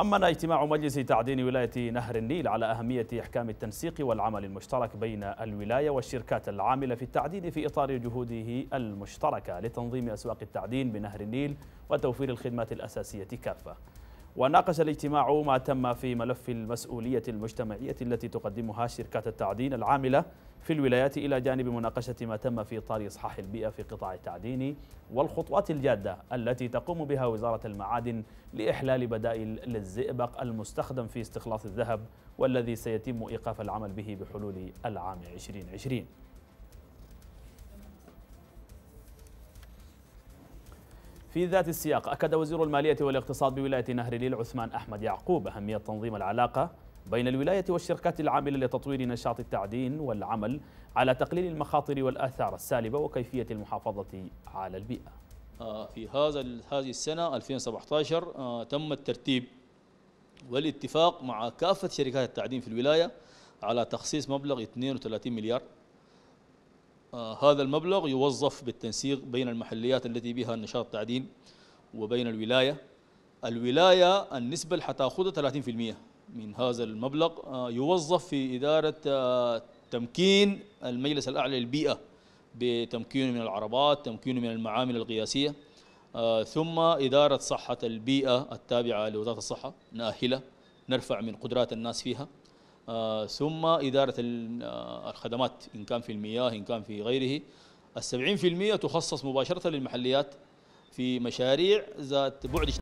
أمن اجتماع مجلس تعدين ولاية نهر النيل على أهمية إحكام التنسيق والعمل المشترك بين الولاية والشركات العاملة في التعدين في إطار جهوده المشتركة لتنظيم أسواق التعدين بنهر النيل وتوفير الخدمات الأساسية كافة وناقش الاجتماع ما تم في ملف المسؤولية المجتمعية التي تقدمها شركات التعدين العاملة في الولايات إلى جانب مناقشة ما تم في إطار إصحاح البيئة في قطاع التعدين والخطوات الجادة التي تقوم بها وزارة المعادن لإحلال بدائل للزئبق المستخدم في استخلاص الذهب والذي سيتم إيقاف العمل به بحلول العام 2020 في ذات السياق أكد وزير المالية والاقتصاد بولاية نهر ليل عثمان أحمد يعقوب أهمية تنظيم العلاقة بين الولاية والشركات العاملة لتطوير نشاط التعدين والعمل على تقليل المخاطر والآثار السالبة وكيفية المحافظة على البيئة آه، في هذا هذه السنة 2017 آه، تم الترتيب والاتفاق مع كافة شركات التعدين في الولاية على تخصيص مبلغ 32 مليار آه، هذا المبلغ يوظف بالتنسيق بين المحليات التي بها النشاط التعدين وبين الولاية الولاية النسبة اللي حتاخذها 30% من هذا المبلغ آه، يوظف في إدارة آه، تمكين المجلس الأعلى للبيئة بتمكينه من العربات تمكينه من المعامل القياسية ثم إدارة صحة البيئة التابعة لوزارة الصحة نأهلة نرفع من قدرات الناس فيها آه، ثم إدارة آه، الخدمات إن كان في المياه إن كان في غيره السبعين في المية تخصص مباشرة للمحليات في مشاريع ذات بعد